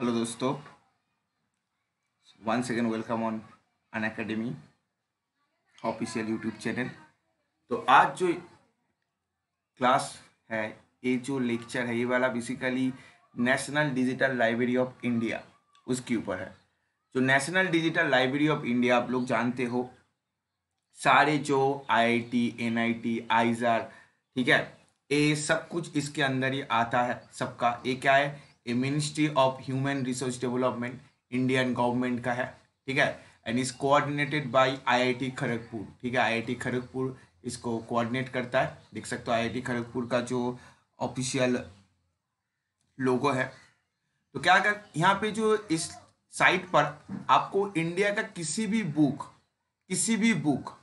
hello दोस्तों once again welcome on Unacademy official YouTube channel तो आज जो क्लास है ये जो लेक्चर है ये वाला basically national digital library of India उसके ऊपर है जो national digital library of India आप लोग जानते हो सारे जो आईआईटी एनआईटी आईजार ठीक है ये सब कुछ इसके अंदर ही आता है सबका ये क्या है ये ministry of human resource development Indian government का है ठीक है and is coordinated by IIT Kharagpur ठीक है आईआईटी खड़गपुर इसको कोऑर्डिनेट करता है देख सकते हो आईआईटी खड़गपुर का जो ऑफिशियल लोगो है तो क्या कर यहाँ पे जो इस साइट पर आपको इंडिया का किसी भी बुक किसी भी बुक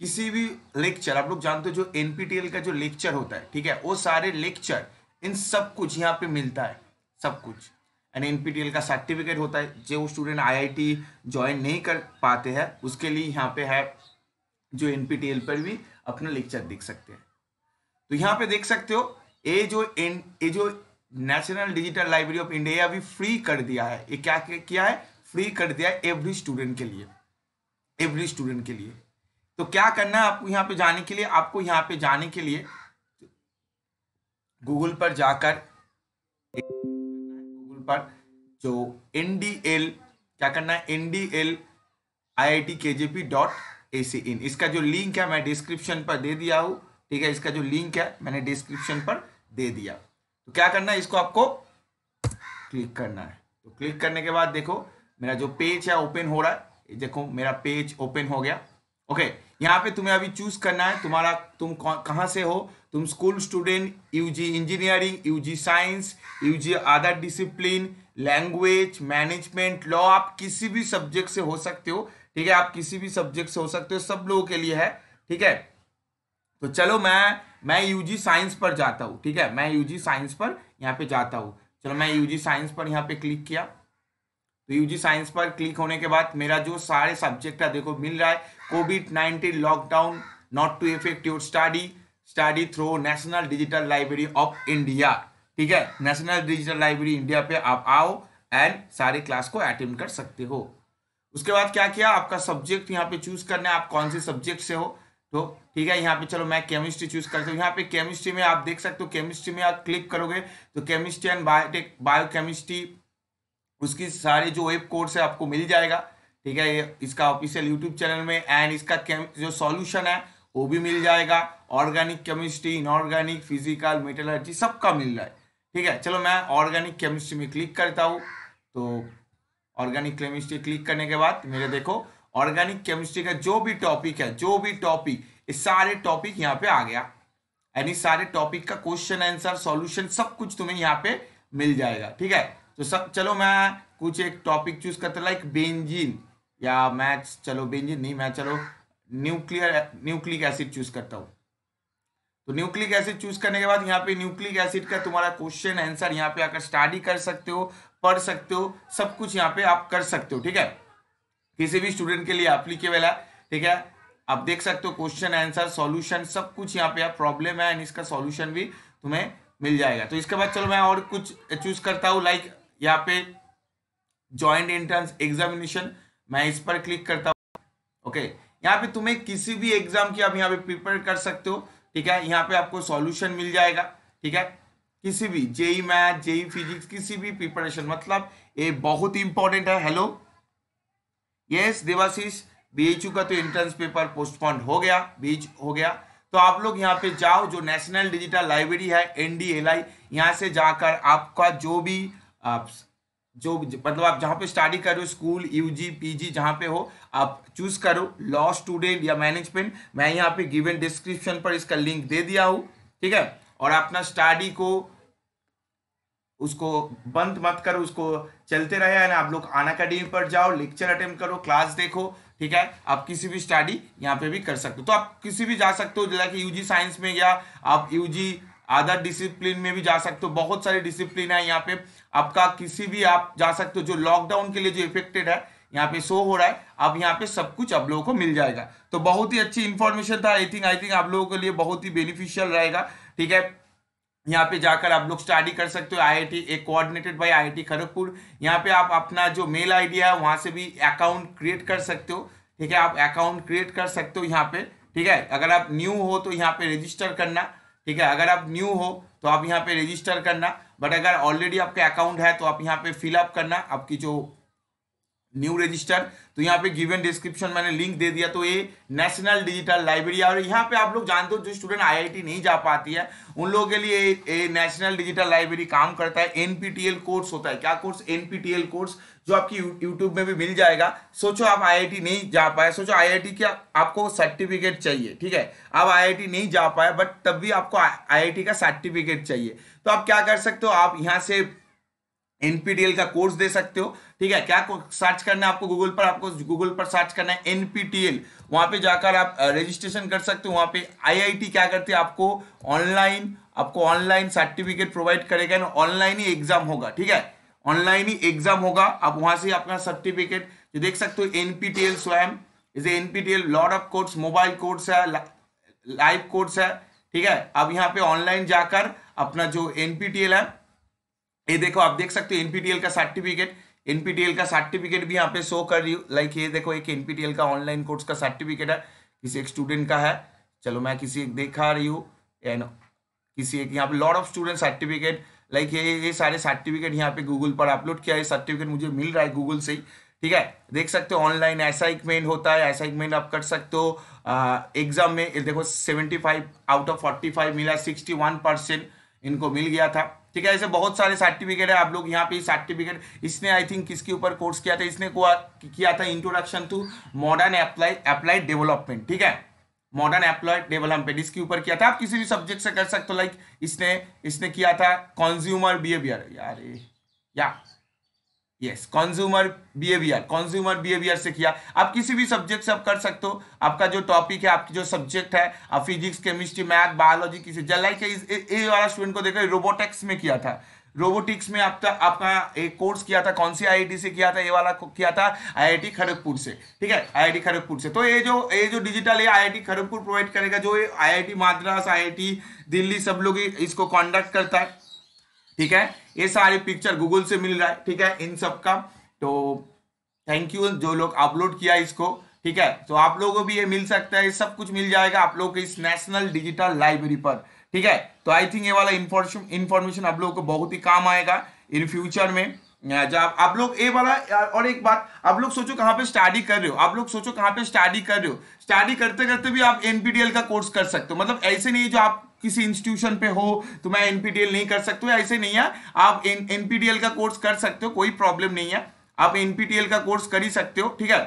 किसी भी लेक्चर आप लोग जानते हो जो एनपीटीएल का जो लेक्चर होता है ठीक है वो सारे लेक्चर इन सब कुछ यहाँ पे मिलता है सब कुछ एन एनपीटीएल का सर्टिफिकेट होता है जो स्टूडेंट आईआईटी ज्वाइन नहीं कर पाते हैं उसके लिए यहाँ पे है जो एन पर भी अपना लेक्चर देख सकते हैं तो यहाँ पे देख सकते हो ये जो एन ये जो national digital library of India अभी फ्री कर दिया है ये क्या किया है फ्री कर दिया है एवरी स्टूडेंट के लिए एवरी स्टूडेंट के लिए तो क्या करना है आपको यहाँ पे जाने के लिए आपको यहाँ पे जाने के लिए गूगल पर जाकर पर जो एन क्या करना है N D L I I T K J P dot A सी इन इसका जो लिंक है मैं डिस्क्रिप्शन पर दे दिया हूँ ठीक है इसका जो लिंक है मैंने डिस्क्रिप्शन पर दे दिया तो क्या करना है इसको आपको क्लिक करना है तो क्लिक करने के बाद देखो मेरा जो पेज है ओपन हो रहा है देखो मेरा पेज ओपन हो गया ओके यहाँ पे तुम्हें अभी चूज करना है तुम्हारा तुम कहाँ से हो तुम school student UG engineering UG science UG other discipline language management law आप किसी भी सब्जेक्ट से हो सकते हो ठीक है आप किसी भी सब्जेक्ट से हो सकते हो सब लोगों के लिए है ठीक है तो चलो मैं मैं यूजी साइंस पर जाता हूँ ठीक है मैं यूजी साइंस पर यहाँ पे जाता हूँ चलो मैं यूजी साइंस पर यहाँ पे क्लिक किया तो यूजी साइंस पर क्लिक होने के बाद मेरा जो सारे सब्जेक्ट है देखो मिल रहा है COVID nineteen lockdown not to effect your study study through national digital library of India ठीक है नेशनल डिजिटल लाइब्रेरी इंडिया पे आप आओ एंड सारे क्लास को अटेंड कर सकते हो उसके बाद क्या किया आपका सब्जेक्ट यहाँ पे चूज करना है आप कौन से सब्जेक्ट से हो तो ठीक है यहाँ पे चलो मैं केमिस्ट्री चूज करता हूँ यहाँ पे केमिस्ट्री में आप देख सकते हो केमिस्ट्री में आप क्लिक करोगे तो chemistry and biotech bio chemistry उसकी सारी जो वेब कोर्स है आपको मिल जाएगा ठीक है ये इसका ऑफिशियल यूट्यूब चैनल में एंड इसका जो सॉल्यूशन है वो भी मिल जाएगा organic chemistry inorganic physical metallurgy सबका मिल रहा है ठीक है चलो मैं ऑर्गेनिक केमिस्ट्री में क्लिक करता हूँ तो ऑर्गेनिक केमिस्ट्री क्लिक करने के बाद मेरे देखो ऑर्गेनिक केमिस्ट्री का जो भी टॉपिक है जो भी टॉपिक ये सारे टॉपिक यहाँ पे आ गया यानी सारे टॉपिक का क्वेश्चन आंसर सॉल्यूशन सब कुछ तुम्हें यहाँ पे मिल जाएगा ठीक है तो सब चलो मैं कुछ एक टॉपिक चूज करता लाइक बेंजीन या मैच चलो बेंजीन नहीं मैं चलो न्यूक्लियर न्यूक्लिक एसिड चूज करता हूँ तो न्यूक्लिक एसिड चूज करने के बाद यहाँ पे न्यूक्लिक एसिड का तुम्हारा क्वेश्चन आंसर यहाँ पे आकर स्टडी कर सकते हो पढ़ सकते हो सब कुछ यहाँ पे आप कर सकते हो ठीक है किसी भी स्टूडेंट के लिए अप्लीकेबल है ठीक है आप देख सकते हो क्वेश्चन आंसर सॉल्यूशन सब कुछ यहाँ पे प्रॉब्लम है एंड इसका सॉल्यूशन भी तुम्हें मिल जाएगा तो इसके बाद चलो मैं और कुछ चूज करता हूँ लाइक यहाँ पे ज्वाइंट एंट्रेंस एग्जामिनेशन मैं इस पर क्लिक करता हूँ ओके यहाँ पे तुम्हें किसी भी एग्जाम की आप यहाँ पे प्रिपेयर कर सकते हो ठीक है यहाँ पे आपको सॉल्यूशन मिल जाएगा ठीक है किसी भी जेई मैथ जेई फिजिक्स किसी भी प्रिपरेशन मतलब ये बहुत इंपॉर्टेंट है हेलो यस देवाशीष बीएचयू का तो एंट्रेंस पेपर पोस्टपोन हो गया बीच हो गया तो आप लोग यहाँ पे जाओ जो नेशनल डिजिटल लाइब्रेरी है एन डी एल आई यहाँ से जाकर आपका जो भी आप जो मतलब आप जहाँ पे स्टडी करो स्कूल यूजी पीजी जहाँ पे हो आप चूज करो लॉ स्टूडेंट या मैनेजमेंट मैं यहाँ पे गिवन डिस्क्रिप्शन पर इसका लिंक दे दिया हूँ ठीक है और अपना स्टडी को उसको बंद मत करो उसको चलते रहे ना आप लोग आना डी पर जाओ लेक्चर अटेम्प्ट करो क्लास देखो ठीक है आप किसी भी स्टडी यहाँ पे भी कर सकते हो तो आप किसी भी जा सकते हो जैसा कि यूजी साइंस में या आप यूजी अदर डिसिप्लिन में भी जा सकते हो बहुत सारे डिसिप्लिन है यहाँ पे आपका किसी भी आप जा सकते हो जो लॉकडाउन के लिए जो इफेक्टेड है यहाँ पे शो हो रहा है अब यहाँ पे सब कुछ आप लोगों को मिल जाएगा तो बहुत ही अच्छी इन्फॉर्मेशन था आई थिंक आई थिंक आप लोगों के लिए बहुत ही बेनिफिशियल रहेगा ठीक है यहाँ पे जाकर आप लोग स्टडी कर सकते हो आईआईटी एक कोऑर्डिनेटेड बाय आईआईटी खड़गपुर यहाँ पे आप अपना जो मेल आईडी है वहाँ से भी अकाउंट क्रिएट कर सकते हो ठीक है आप अकाउंट क्रिएट कर सकते हो यहाँ पे ठीक है अगर आप न्यू हो तो यहाँ पे रजिस्टर करना ठीक है अगर आप न्यू हो तो आप यहाँ पे रजिस्टर करना बट अगर ऑलरेडी आपका अकाउंट है तो आप यहाँ पे फिलअप करना आपकी जो न्यू रजिस्टर तो यहाँ पे गिवन डिस्क्रिप्शन मैंने लिंक दे दिया तो ये नेशनल डिजिटल लाइब्रेरी और यहाँ पे आप लोग जानते हो जो स्टूडेंट आईआईटी नहीं जा पाती है उन लोगों के लिए नेशनल डिजिटल लाइब्रेरी काम करता है एनपीटीएल कोर्स होता है क्या कोर्स एनपीटीएल कोर्स जो आपकी यूट्यूब में भी मिल जाएगा सोचो आप आई नहीं जा पाए सोचो आई क्या आपको सर्टिफिकेट चाहिए ठीक है आप आई नहीं जा पाए बट तब भी आपको आई का सर्टिफिकेट चाहिए तो आप क्या कर सकते हो आप यहाँ से एनपीटीएल का कोर्स दे सकते हो ठीक है क्या सर्च करना है आपको गूगल पर आपको गूगल पर सर्च करना है एनपीटीएल वहां पे जाकर आप रजिस्ट्रेशन कर सकते हो वहां पे आईआईटी क्या करती है आपको ऑनलाइन आपको ऑनलाइन सर्टिफिकेट प्रोवाइड करेगा ऑनलाइन ही एग्जाम होगा ठीक है ऑनलाइन ही एग्जाम होगा आप वहां से अपना सर्टिफिकेट जो देख सकते हो एनपीटीएल स्वयं जैसे NPTEL lot of course mobile course है लाइव कोर्स है ठीक है अब यहाँ पे ऑनलाइन जाकर अपना जो एनपीटीएल है ये देखो आप देख सकते हो एनपीटीएल का सर्टिफिकेट एनपीटीएल का सर्टिफिकेट भी यहाँ पे शो कर रही हूँ लाइक ये देखो एक एनपीटीएल का ऑनलाइन कोर्स का सर्टिफिकेट है किसी एक स्टूडेंट का है चलो मैं किसी एक देखा रही हूँ किसी एक यहाँ पे lot of student certificate like ये ये सारे सर्टिफिकेट यहाँ पे गूगल पर अपलोड किया है सर्टिफिकेट मुझे मिल रहा है गूगल से ही ठीक है देख सकते हो ऑनलाइन ऐसा इकमेंट होता है ऐसा इकमेंट आप कर सकते हो एग्जाम में देखो seventy five out of forty five मिला सिक्सटी वन परसेंट इनको मिल गया था ठीक है ऐसे बहुत सारे सर्टिफिकेट है आप लोग यहाँ पे सर्टिफिकेट इसने आई थिंक किसके ऊपर कोर्स किया था इसने किया था introduction to modern apply applied development ठीक है मॉडर्न एप्लॉय डेवलपमेंट इसके ऊपर किया था आप किसी भी सब्जेक्ट से कर सकते हो लाइक इसने इसने किया था कंज्यूमर बिहेवियर यार या yes consumer behaviour consumer behaviour से किया आप किसी भी सब्जेक्ट से आप कर सकते हो आपका जो टॉपिक है आपकी जो सब्जेक्ट है आप फिजिक्स केमिस्ट्री मैथ बायोलॉजी किसी लाइक ए वाला स्टूडेंट को देखा रोबोटिक्स में किया था रोबोटिक्स में आपका आपका एक कोर्स किया था कौन सी आई से किया था ये वाला किया था आई खड़गपुर से ठीक है आई खड़गपुर से तो ये जो ये जो डिजिटल है आई खड़गपुर प्रोवाइड करेगा जो आई मद्रास आईआईटी दिल्ली सब लोग इसको कॉन्डक्ट करता है ठीक है ये सारे पिक्चर गूगल से मिल रहा है ठीक है इन सब का तो थैंक यू जो लोग अपलोड किया इसको ठीक है तो आप लोगों को भी ये मिल सकता है सब कुछ मिल जाएगा आप लोग के इस नेशनल डिजिटल लाइब्रेरी पर ठीक है तो आई थिंक ये वाला इंफॉर्मेशन आप लोगों को बहुत ही काम आएगा इन फ्यूचर में जब आप लोग ये वाला और एक बात आप लोग सोचो कहाँ पे स्टडी कर रहे हो आप लोग सोचो कहाँ पे स्टडी कर रहे हो स्टडी करते करते भी आप एनपीटीएल का कोर्स कर सकते हो मतलब ऐसे नहीं जो आप किसी इंस्टीट्यूशन पे हो तो मैं एनपीटीएल नहीं कर सकते ऐसे नहीं है आप एनपीटीएल का कोर्स कर सकते हो कोई प्रॉब्लम नहीं है आप एनपीटीएल का कोर्स कर ही सकते हो ठीक है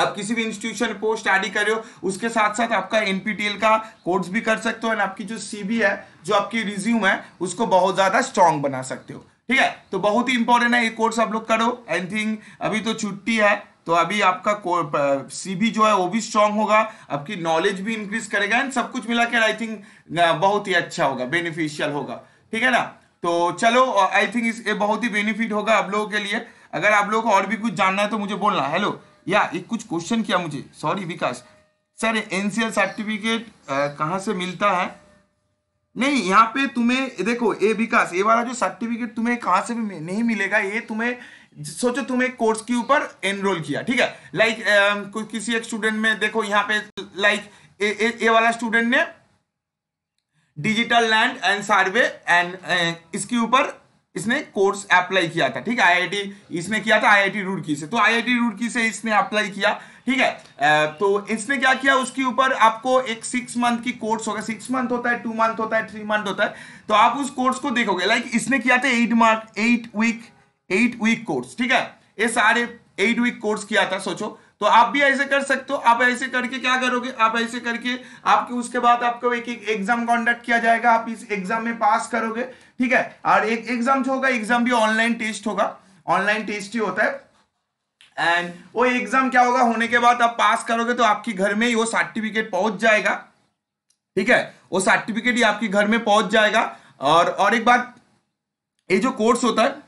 आप किसी भी इंस्टीट्यूशन पोस्ट स्टडी कर रहे हो उसके साथ साथ आपका एनपीटीएल का कोर्स भी कर सकते हो एंड आपकी जो सीबी है जो आपकी रिज्यूम है उसको बहुत ज्यादा स्ट्रांग बना सकते हो ठीक है तो बहुत ही इंपॉर्टेंट है ये कोर्स आप लोग करो एनीथिंग अभी तो छुट्टी है तो अभी आपका सीबी जो है वो भी स्ट्रांग होगा आपकी नॉलेज भी इंक्रीज करेगा एंड सब कुछ मिलाकर आई थिंक बहुत ही अच्छा होगा बेनिफिशियल होगा ठीक है ना तो चलो आई थिंक ये बहुत ही बेनिफिट होगा आप लोगों के लिए अगर आप लोगों को और भी कुछ जानना है तो मुझे बोलना हेलो या एक कुछ क्वेश्चन किया मुझे sorry Vikas sir NCL certificate कहाँ से मिलता है नहीं यहाँ पे तुम्हें देखो ए विकास ये वाला जो सर्टिफिकेट तुम्हें कहाँ से भी नहीं मिलेगा ये तुम्हें सोचो तुम्हें एक कोर्स के ऊपर एनरोल किया ठीक है लाइक like, किसी एक स्टूडेंट में देखो यहाँ पे लाइक like, ए वाला स्टूडेंट ने digital land and survey and इसके ऊपर इसने कोर्स अप्लाई किया था ठीक है आईआईटी इसने किया था आईआईटी रुड़की से तो आईआईटी रुड़की से इसने अप्लाई किया ठीक है तो इसने क्या किया उसके ऊपर आपको एक सिक्स मंथ की कोर्स होगा सिक्स मंथ होता है टू मंथ होता है थ्री मंथ होता है तो आप उस कोर्स को देखोगे लाइक इसने किया था eight mark eight week eight week course ठीक है ये सारे एट वीक कोर्स किया था सोचो तो आप भी ऐसे कर सकते हो आप ऐसे करके क्या करोगे आप ऐसे करके आपके उसके बाद आपको एक एक एग्जाम कॉन्डक्ट किया जाएगा आप इस एग्जाम में पास करोगे ठीक है और एक एग्जाम जो होगा एग्जाम भी ऑनलाइन टेस्ट होगा ऑनलाइन टेस्ट ही होता है एंड वो एग्जाम क्या होगा होने के बाद आप पास करोगे तो आपके घर में ही वो सर्टिफिकेट पहुंच जाएगा ठीक है वो सर्टिफिकेट ही आपके घर में पहुंच जाएगा और और एक बात ये जो कोर्स होता है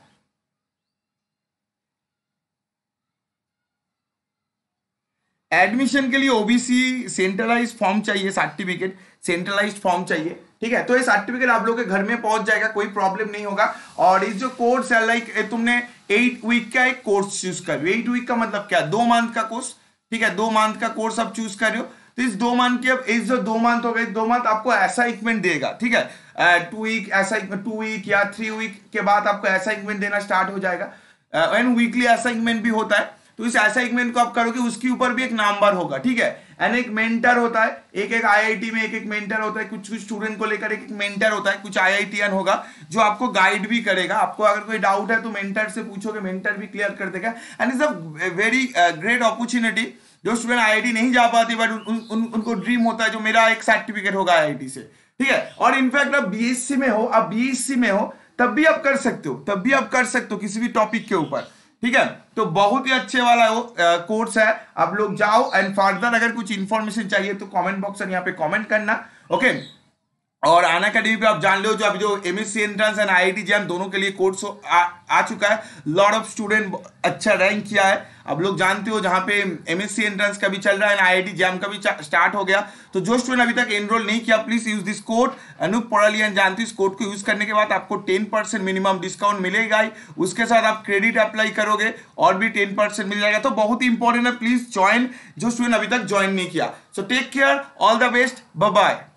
एडमिशन के लिए ओबीसी सेंट्रलाइज फॉर्म चाहिए सर्टिफिकेट सेंट्रलाइज फॉर्म चाहिए ठीक है तो ये सर्टिफिकेट आप लोग के घर में पहुंच जाएगा कोई प्रॉब्लम नहीं होगा और इस जो कोर्स है लाइक तुमने एट वीक का एक कोर्स चूज कर रहे हो एट वीक का मतलब क्या दो मंथ का कोर्स ठीक है दो मंथ का कोर्स आप चूज कर रहे हो तो इस दो मंथ के अब इस जो दो मंथ हो गए दो मंथ आपको ऐसा इक्विपमेंट देगा ठीक है टू वीक ऐसा टू वीक या थ्री वीक के बाद आपको ऐसा इक्विपमेंट देना स्टार्ट हो जाएगा एंड वीकली ऐसा इक्विपमेंट भी होता है तो इस ऐसा एक मेन को आप करोगे उसके ऊपर भी एक नंबर होगा ठीक है एंड एक मेंटर होता है एक एक आईआईटी में एक एक मेंटर होता है कुछ कुछ स्टूडेंट को लेकर एक एक मेंटर होता है कुछ आई होगा जो आपको गाइड भी करेगा आपको अगर कोई डाउट है तो मेंटर से पूछोगे मेंटर भी क्लियर कर देगा and is a very great opportunity जो स्टूडेंट आई नहीं जा पाती बट उन, उन, उनको ड्रीम होता है जो मेरा एक सर्टिफिकेट होगा आई से ठीक है और इनफैक्ट आप बीएससी में हो आप बी में हो तब भी आप कर सकते हो तब भी आप कर सकते हो किसी भी टॉपिक के ऊपर ठीक है तो बहुत ही अच्छे वाला वो कोर्स है आप लोग जाओ एंड फर्दर अगर कुछ इंफॉर्मेशन चाहिए तो कमेंट बॉक्स में यहाँ पे कमेंट करना ओके और आना अकेडमी पे आप जान लो जो अभी जो M S C entrance and I I दोनों के लिए कोर्स आ, आ चुका है लॉर्ड ऑफ स्टूडेंट अच्छा रैंक किया है अब लोग जानते हो जहाँ पे एम एस सी एंट्रेंस का भी चल रहा है आई आई जैम का भी स्टार्ट हो गया तो जो स्टूडेंट अभी तक एनरोल नहीं किया please use this code Anoop लिया जानते इस कोड को यूज करने के बाद आपको टेन परसेंट मिनिमम डिस्काउंट मिलेगा ही उसके साथ आप क्रेडिट अप्लाई करोगे और भी टेन परसेंट मिल जाएगा तो बहुत ही इंपॉर्टेंट है प्लीज ज्वाइन जो स्टूडेंट अभी तक ज्वाइन नहीं किया so take care all the best bye